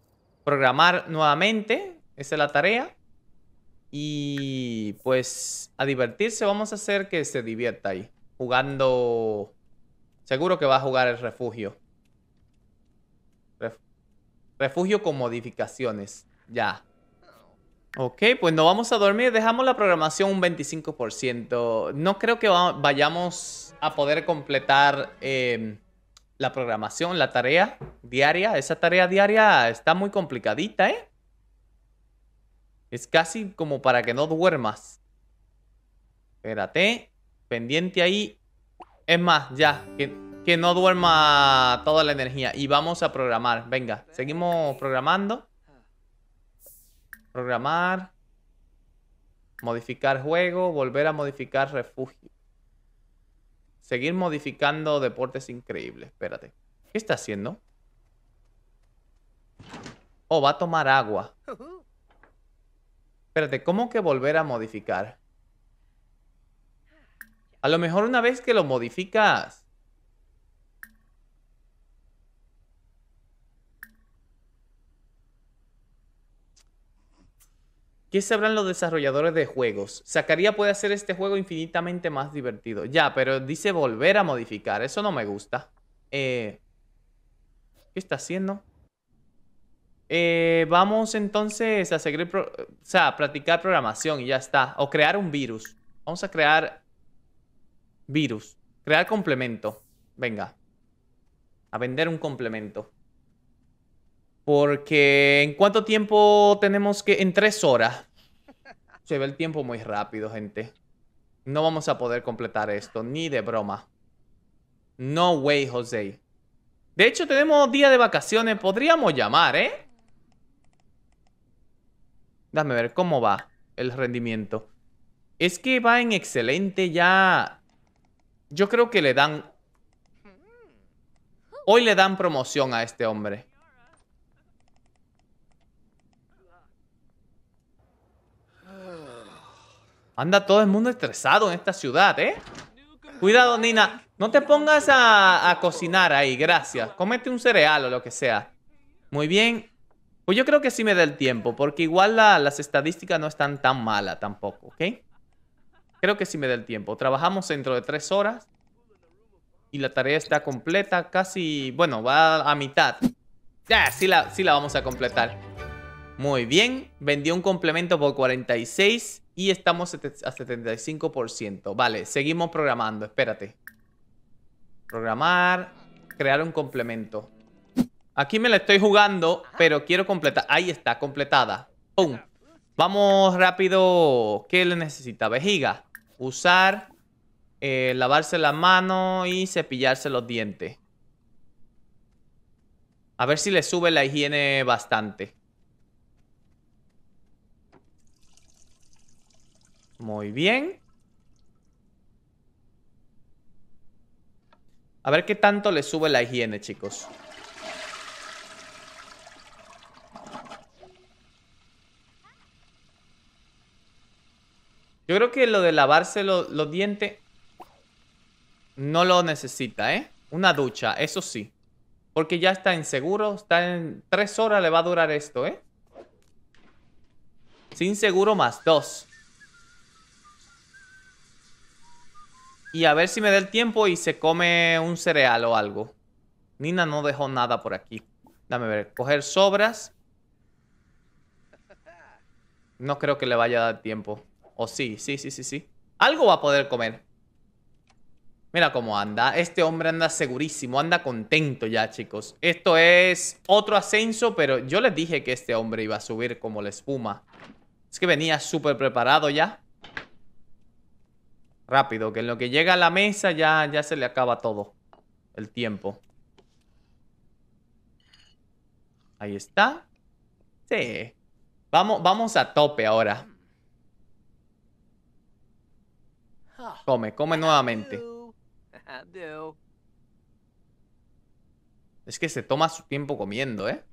Programar nuevamente. Esa es la tarea. Y pues a divertirse. Vamos a hacer que se divierta ahí. Jugando... Seguro que va a jugar el refugio. Refugio con modificaciones. Ya. Ok, pues no vamos a dormir. Dejamos la programación un 25%. No creo que vayamos a poder completar em, la programación, la tarea diaria. Esa tarea diaria está muy complicadita, ¿eh? Es casi como para que no duermas. Espérate. Pendiente ahí. Es más, ya que no duerma toda la energía. Y vamos a programar. Venga, seguimos programando. Programar. Modificar juego. Volver a modificar refugio. Seguir modificando deportes increíbles. Espérate. ¿Qué está haciendo? Oh, va a tomar agua. Espérate, ¿cómo que volver a modificar? A lo mejor una vez que lo modificas ¿Qué sabrán los desarrolladores de juegos? Sacaría puede hacer este juego infinitamente más divertido. Ya, pero dice volver a modificar. Eso no me gusta. Eh, ¿Qué está haciendo? Eh, vamos entonces a seguir, o sea, a practicar programación y ya está. O crear un virus. Vamos a crear virus. Crear complemento. Venga. A vender un complemento. Porque en cuánto tiempo tenemos que... En tres horas. Se ve el tiempo muy rápido, gente. No vamos a poder completar esto, ni de broma. No way, José. De hecho, tenemos día de vacaciones. Podríamos llamar, ¿eh? Dame ver cómo va el rendimiento. Es que va en excelente ya. Yo creo que le dan... Hoy le dan promoción a este hombre. Anda todo el mundo estresado en esta ciudad, ¿eh? Cuidado, Nina. No te pongas a, cocinar ahí, gracias. Cómete un cereal o lo que sea. Muy bien. Pues yo creo que sí me da el tiempo, porque igual las estadísticas no están tan malas tampoco, ¿ok? Creo que sí me da el tiempo. Trabajamos dentro de tres horas. Y la tarea está completa, casi... Bueno, va a mitad. Ya, sí la, sí la vamos a completar. Muy bien, vendió un complemento por 46 y estamos a 75%. Vale, seguimos programando, espérate. Programar, crear un complemento. Aquí me la estoy jugando, pero quiero completar. Ahí está, completada. ¡Pum! Vamos rápido. ¿Qué le necesita? Vejiga. Usar, eh, lavarse la mano y cepillarse los dientes. A ver si le sube la higiene bastante. Muy bien. A ver qué tanto le sube la higiene, chicos. Yo creo que lo de lavarse los dientes no lo necesita, ¿eh? Una ducha, eso sí. Porque ya está en seguro, está en... Tres horas le va a durar esto, ¿eh? Sin seguro más dos. Y a ver si me da el tiempo y se come un cereal o algo. Nina no dejó nada por aquí. Dame ver. Coger sobras. No creo que le vaya a dar tiempo. O sí, sí, sí, sí, sí. Algo va a poder comer. Mira cómo anda. Este hombre anda segurísimo, anda contento ya, chicos. Esto es otro ascenso, pero yo les dije que este hombre iba a subir como la espuma. Es que venía súper preparado ya. Rápido, que en lo que llega a la mesa ya, ya se le acaba todo. El tiempo. Ahí está. Sí. Vamos, vamos a tope ahora. Come, come nuevamente. Es que se toma su tiempo comiendo, ¿eh?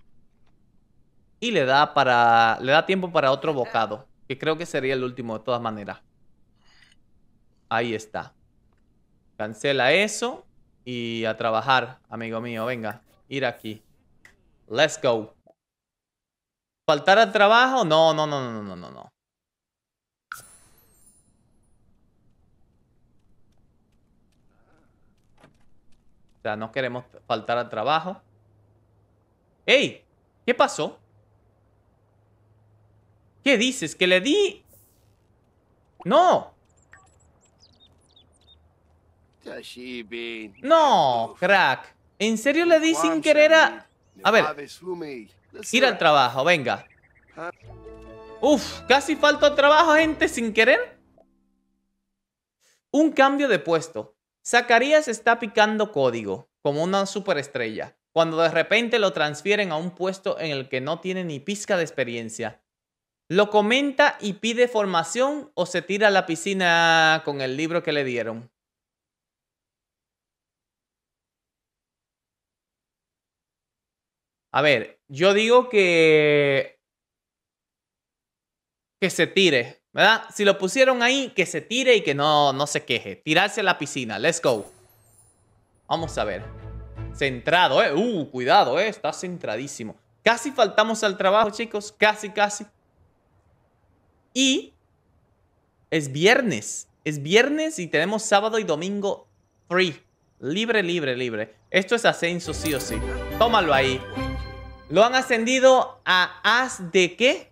Y le da para. Le da tiempo para otro bocado. Que creo que sería el último de todas maneras. Ahí está. Cancela eso y a trabajar, amigo mío. Venga, ir aquí. Let's go. ¿Faltar al trabajo? No, no, no, no, no, no, no. O sea, no queremos faltar al trabajo. ¡Ey! ¿Qué pasó? ¿Qué dices? ¿Que le di...? ¡No! No, crack. ¿En serio le di sin querer a...? A ver. Ir al trabajo, venga. Ah. Uf, casi falta trabajo, gente, sin querer. Un cambio de puesto. Zacarías está picando código, como una superestrella, cuando de repente lo transfieren a un puesto en el que no tiene ni pizca de experiencia. Lo comenta y pide formación o se tira a la piscina con el libro que le dieron. A ver, yo digo que. que se tire, ¿verdad? Si lo pusieron ahí, que se tire y que no, no se queje. Tirarse a la piscina, let's go. Vamos a ver. Centrado, ¿eh? Uh, cuidado, ¿eh? Está centradísimo. Casi faltamos al trabajo, chicos. Casi, casi. Y es viernes. Es viernes y tenemos sábado y domingo free. Libre, libre, libre. Esto es ascenso sí o sí. Tómalo ahí. Lo han ascendido a haz de qué?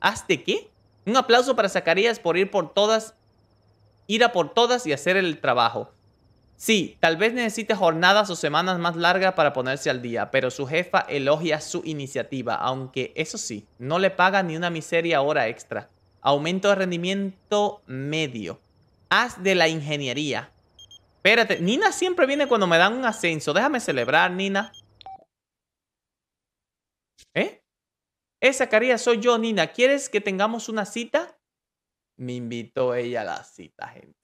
¿Haz de qué? Un aplauso para Zacarías por ir por todas, ir a por todas y hacer el trabajo. Sí, tal vez necesite jornadas o semanas más largas para ponerse al día, pero su jefa elogia su iniciativa, aunque eso sí, no le paga ni una miseria hora extra. Aumento de rendimiento medio. Haz de la ingeniería. Espérate, Nina siempre viene cuando me dan un ascenso. Déjame celebrar, Nina. ¿Eh? esa Zacarías, soy yo, Nina. ¿Quieres que tengamos una cita? Me invitó ella a la cita, gente.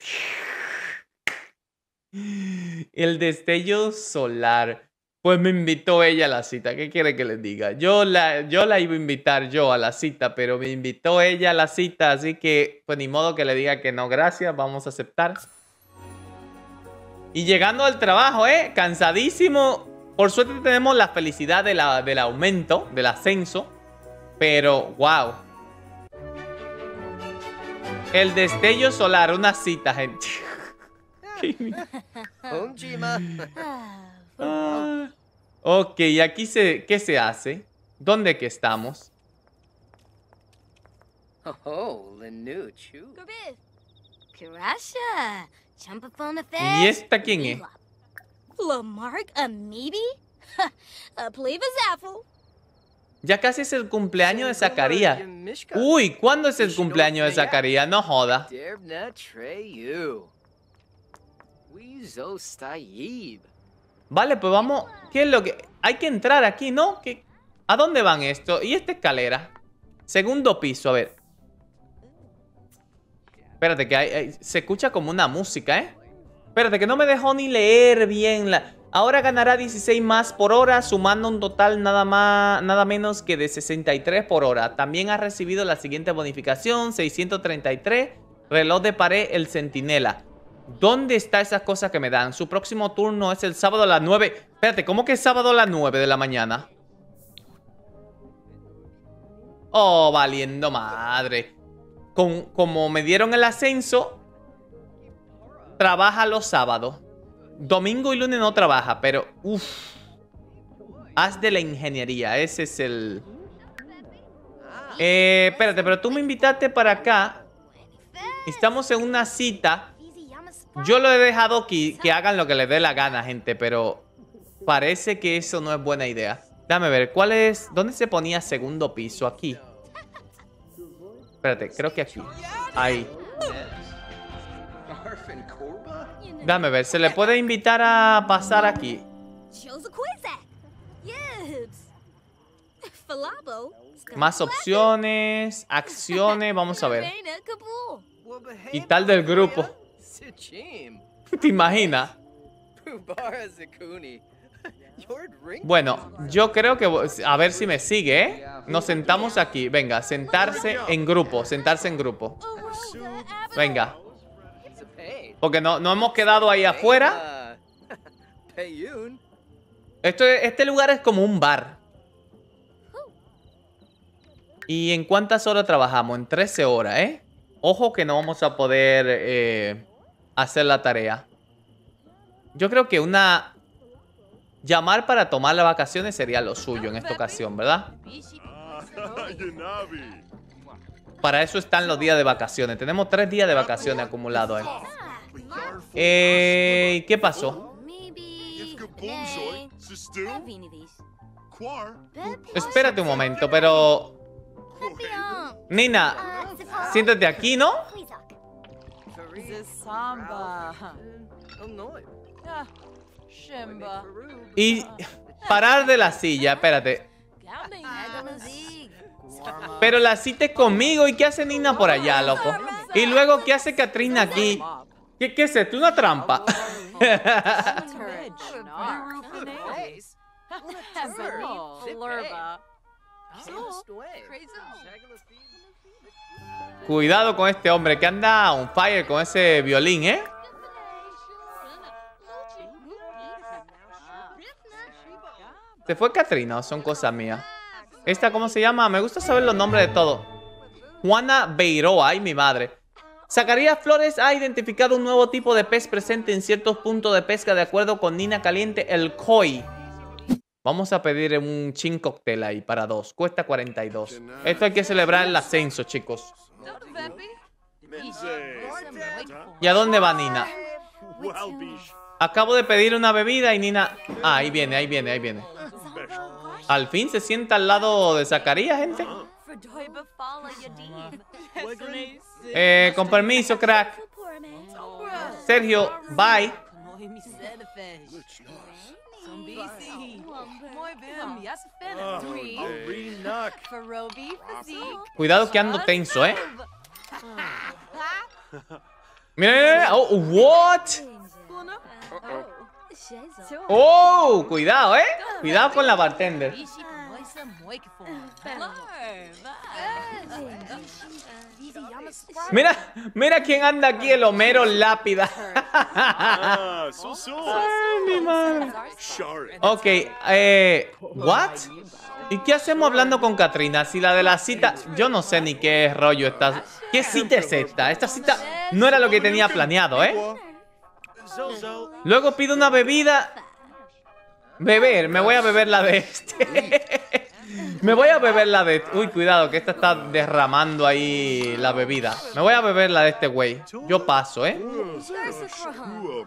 El destello solar. Pues me invitó ella a la cita. ¿Qué quiere que le diga? Yo la, yo la iba a invitar yo a la cita, pero me invitó ella a la cita, así que pues ni modo que le diga que no, gracias, vamos a aceptar. Y llegando al trabajo, ¿eh? Cansadísimo, por suerte tenemos la felicidad del aumento, del ascenso. Pero, wow. El destello solar, una cita, gente. Ah, ok ok, aquí se, ¿qué se hace? ¿Dónde que estamos? Oh, ¿Y esta quién es? Ya casi es el cumpleaños de Zacarías. Uy, ¿cuándo es el cumpleaños de Zacarías? No joda. Vale, pues vamos. ¿Qué es lo que...? Hay que entrar aquí, ¿no? ¿A dónde van esto? ¿Y esta escalera? Segundo piso, a ver. Espérate, que se escucha como una música, ¿eh? Espérate, que no me dejó ni leer bien la... Ahora ganará 16 más por hora, sumando un total nada, más, nada menos que de 63 por hora. También ha recibido la siguiente bonificación, 633, reloj de pared, el centinela. ¿Dónde está esas cosas que me dan? Su próximo turno es el sábado a las 9. Espérate, ¿cómo que es sábado a las 9 de la mañana? Oh, valiendo madre. Con, como me dieron el ascenso, Trabaja los sábados. Domingo y lunes no trabaja, pero uff. Haz de la ingeniería, ese es el... Eh, espérate, pero tú me invitaste para acá. Estamos en una cita. Yo lo he dejado aquí, que hagan lo que les dé la gana, gente, pero parece que eso no es buena idea. Dame ver, ¿cuál es? ¿Dónde se ponía segundo piso? Aquí. Espérate, creo que aquí. Ahí. Dame ver, ¿se le puede invitar a pasar aquí? Más opciones, acciones, vamos a ver. Y tal del grupo. ¿Te imaginas? Bueno, yo creo que... A ver si me sigue, ¿eh? Nos sentamos aquí. Venga, sentarse en grupo, sentarse en grupo. Venga. Porque no, hemos quedado ahí afuera. este lugar es como un bar. ¿Y en cuántas horas trabajamos? En 13 horas, ¿eh? Ojo que no vamos a poder eh, hacer la tarea. Yo creo que una... Llamar para tomar las vacaciones sería lo suyo en esta ocasión, ¿verdad? Ah, para eso están los días de vacaciones. Tenemos tres días de vacaciones acumulados ahí. ¿eh? Eh, ¿Qué pasó? Espérate un momento, pero... Nina, siéntate aquí, ¿no? Y parar de la silla, espérate. Pero la cita conmigo y ¿qué hace Nina por allá, loco? Y luego, ¿qué hace Katrina aquí? ¿Qué, qué es esto? ¿Una trampa? Cuidado con este hombre que anda un fire con ese violín, ¿eh? ¿Se fue Katrina son cosas mías? ¿Esta cómo se llama? Me gusta saber los nombres de todo. Juana Beiroa, ay mi madre. Zacarías Flores ha identificado un nuevo tipo de pez presente en ciertos puntos de pesca de acuerdo con Nina Caliente, el koi. Vamos a pedir un chin cóctel ahí para dos. Cuesta 42. Esto hay que celebrar el ascenso, chicos. ¿Y a dónde va Nina? Acabo de pedir una bebida y Nina... Ah, ahí viene, ahí viene, ahí viene. Al fin se sienta al lado de Zacarías, gente. Eh, con permiso, crack. Sergio, bye. Ah, cuidado que ando tenso, ¿eh? Mira, mira, oh, what? Oh, cuidado, ¿eh? Cuidado con la bartender. Ah, mira, mira quién anda aquí, el Homero Lápida. Ah, ok, eh, what? ¿Y qué hacemos hablando con Katrina? Si la de la cita, yo no sé ni qué rollo está. ¿Qué cita es esta? Esta cita no era lo que tenía planeado, ¿eh? Luego pido una bebida. Beber, me voy a beber la de este. Me voy a beber la de... Uy, cuidado, que esta está derramando ahí la bebida. Me voy a beber la de este güey. Yo paso, ¿eh?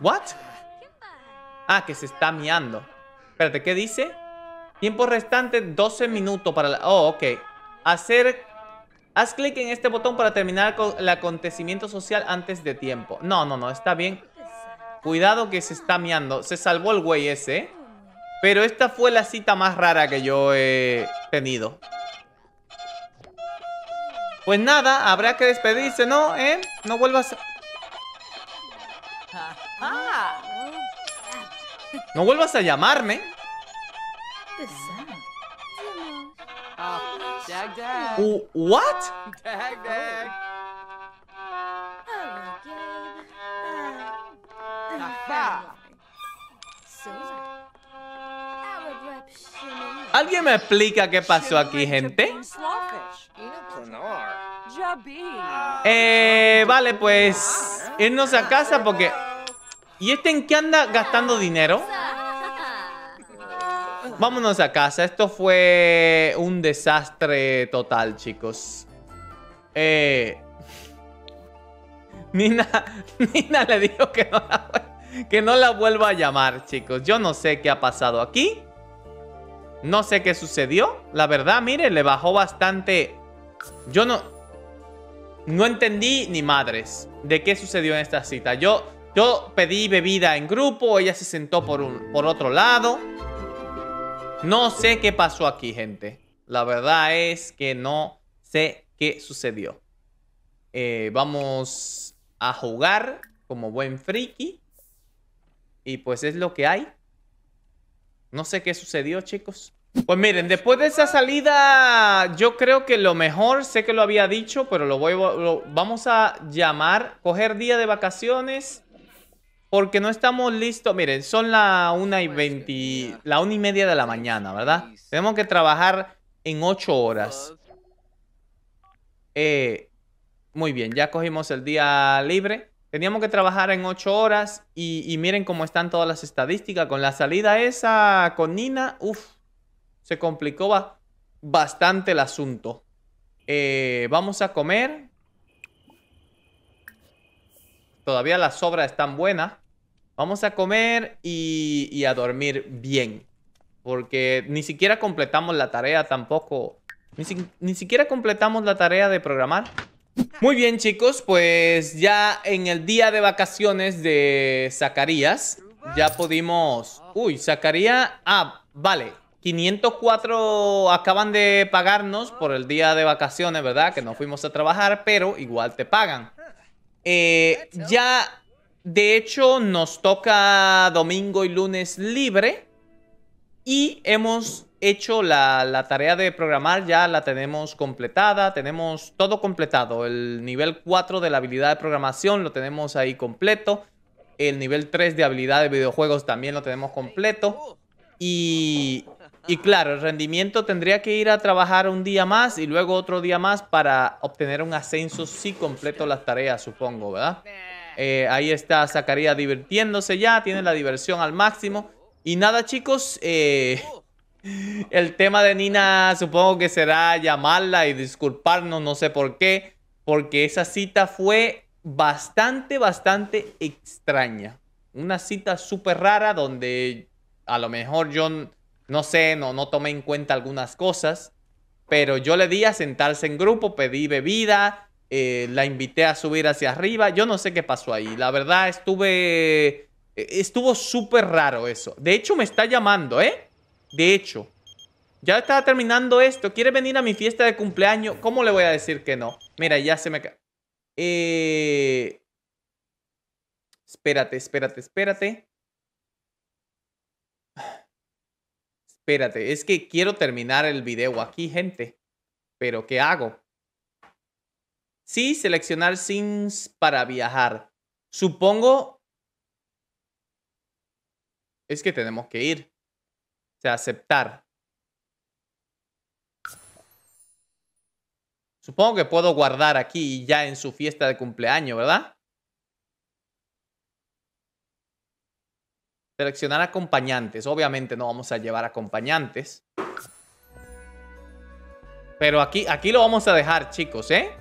¿What? Ah, que se está miando. Espérate, ¿qué dice? Tiempo restante, 12 minutos para la... Oh, ok. Hacer... Haz clic en este botón para terminar con el acontecimiento social antes de tiempo. No, no, no, está bien. Cuidado que se está miando. Se salvó el güey ese, ¿eh? Pero esta fue la cita más rara que yo he tenido. Pues nada, habrá que despedirse, ¿no? ¿Eh? No vuelvas... a... No vuelvas a llamarme. Uh, what? ¿Alguien me explica qué pasó aquí, gente? Pues eh, vale, pues irnos a casa porque... ¿Y este en qué anda gastando dinero? Vámonos a casa. Esto fue un desastre total, chicos. Eh... Nina, Nina le dijo que no, que no la vuelva a llamar, chicos. Yo no sé qué ha pasado aquí. No sé qué sucedió. La verdad, mire, le bajó bastante... Yo no... No entendí ni madres de qué sucedió en esta cita. Yo, yo pedí bebida en grupo, ella se sentó por, un, por otro lado. No sé qué pasó aquí, gente. La verdad es que no sé qué sucedió. Eh, vamos a jugar como buen friki. Y pues es lo que hay. No sé qué sucedió, chicos. Pues miren, después de esa salida, yo creo que lo mejor, sé que lo había dicho, pero lo voy vamos a llamar, coger día de vacaciones, porque no estamos listos. Miren, son la una y la una y media de la mañana, ¿verdad? Tenemos que trabajar en 8 horas. Eh, muy bien, ya cogimos el día libre. Teníamos que trabajar en ocho horas y, miren cómo están todas las estadísticas. Con la salida esa, con Nina, uff, se complicó bastante el asunto. Eh, vamos a comer. Todavía las sobras están buenas. Vamos a comer y, a dormir bien. Porque ni siquiera completamos la tarea tampoco. ni siquiera completamos la tarea de programar. Muy bien chicos, pues ya en el día de vacaciones de Zacarías ya pudimos... Uy, Zacarías... Ah, vale. 504 acaban de pagarnos por el día de vacaciones, ¿verdad? Que no fuimos a trabajar, pero igual te pagan. Eh, ya, de hecho, nos toca domingo y lunes libre. Y hemos hecho la, tarea de programar, ya la tenemos completada, tenemos todo completado. El nivel 4 de la habilidad de programación lo tenemos ahí completo. El nivel 3 de habilidad de videojuegos también lo tenemos completo. Y, y claro, el rendimiento tendría que ir a trabajar un día más y luego otro día más para obtener un ascenso si completo las tareas, supongo, ¿verdad? Eh, ahí está Zacarías divirtiéndose ya, tiene la diversión al máximo. Y nada, chicos, eh, el tema de Nina supongo que será llamarla y disculparnos, no sé por qué, porque esa cita fue bastante, bastante extraña. Una cita súper rara donde a lo mejor yo, no sé, no, no tomé en cuenta algunas cosas, pero yo le di a sentarse en grupo, pedí bebida, eh, la invité a subir hacia arriba, yo no sé qué pasó ahí. La verdad estuve, eh, estuvo súper raro eso. De hecho me está llamando, ¿eh? De hecho, ya estaba terminando esto. ¿Quiere venir a mi fiesta de cumpleaños? ¿Cómo le voy a decir que no? Mira, ya se me... Eh... Espérate, espérate, espérate. Espérate, es que quiero terminar el video aquí, gente. Pero, ¿qué hago? Sí, seleccionar sims para viajar. Supongo... Es que tenemos que ir. O sea, aceptar. Supongo que puedo guardar aquí ya en su fiesta de cumpleaños, ¿verdad? Seleccionar acompañantes. Obviamente no vamos a llevar acompañantes. Pero aquí, aquí lo vamos a dejar, chicos, ¿eh?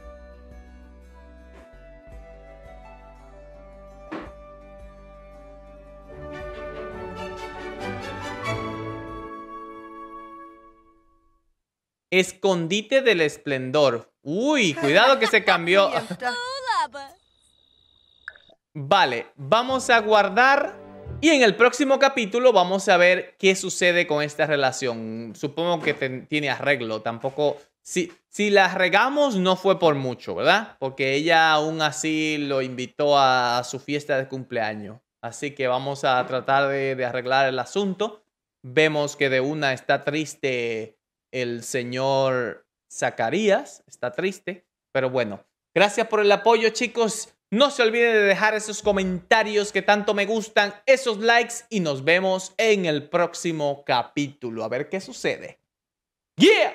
Escondite del esplendor. Uy, cuidado que se cambió. Vale, vamos a guardar y en el próximo capítulo vamos a ver qué sucede con esta relación. Supongo que tiene arreglo, tampoco... Si, si la regamos no fue por mucho, ¿verdad? Porque ella aún así lo invitó a su fiesta de cumpleaños. Así que vamos a tratar de arreglar el asunto. Vemos que de una está triste el señor Zacarías está triste, pero bueno, gracias por el apoyo chicos. No se olviden de dejar esos comentarios que tanto me gustan, esos likes y nos vemos en el próximo capítulo. A ver qué sucede. Yeah!